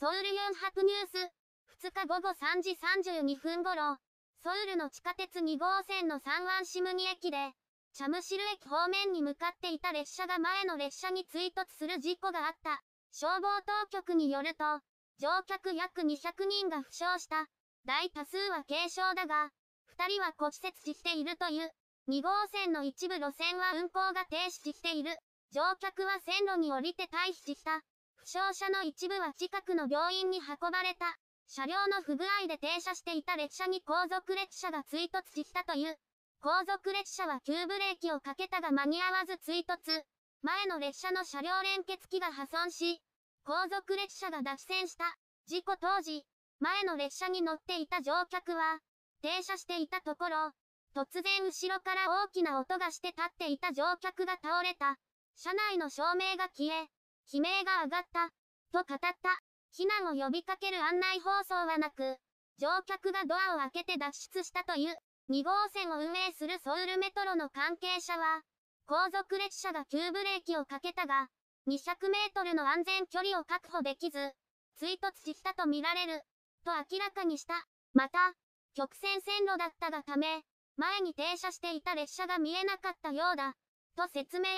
ソウルユンハプニュース。2日午後3時32分頃、ソウルの地下鉄2号線の三湾シムニ駅で、チャムシル駅方面に向かっていた列車が前の列車に追突する事故があった。消防当局によると、乗客約200人が負傷した。大多数は軽傷だが、2人は骨折しているという。2号線の一部路線は運行が停止している。乗客は線路に降りて退避した。負傷者の一部は近くの病院に運ばれた。車両の不具合で停車していた列車に後続列車が追突したという。後続列車は急ブレーキをかけたが間に合わず追突。前の列車の車両連結機が破損し、後続列車が脱線した。事故当時、前の列車に乗っていた乗客は、停車していたところ、突然後ろから大きな音がして立っていた乗客が倒れた。車内の照明が消え、悲鳴が上がった、と語った。避難を呼びかける案内放送はなく、乗客がドアを開けて脱出したという、2号線を運営するソウルメトロの関係者は、後続列車が急ブレーキをかけたが、200メートルの安全距離を確保できず、追突したとみられる、と明らかにした。また、曲線線路だったがため、前に停車していた列車が見えなかったようだ、と説明。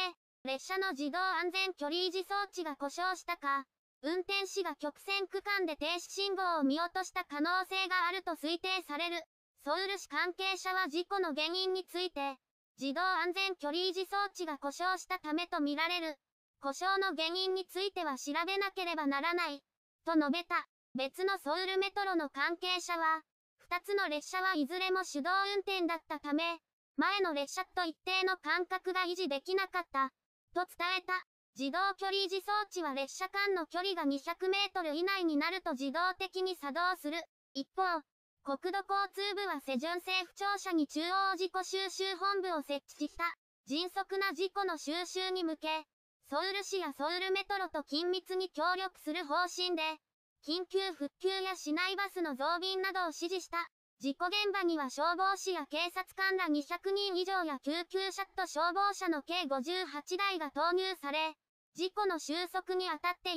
列車の自動安全距離維持装置が故障したか、運転士が曲線区間で停止信号を見落とした可能性があると推定される。ソウル市関係者は事故の原因について、自動安全距離維持装置が故障したためとみられる。故障の原因については調べなければならない。と述べた。別のソウルメトロの関係者は、二つの列車はいずれも手動運転だったため、前の列車と一定の間隔が維持できなかった。と伝えた。自動距離維持装置は列車間の距離が200メートル以内になると自動的に作動する。一方、国土交通部はセジュン政府庁舎に中央事故収集本部を設置した。迅速な事故の収集に向け、ソウル市やソウルメトロと緊密に協力する方針で、緊急復旧や市内バスの増便などを指示した。事故現場には消防士や警察官ら200人以上や救急車と消防車の計58台が投入され、事故の収束に当たってい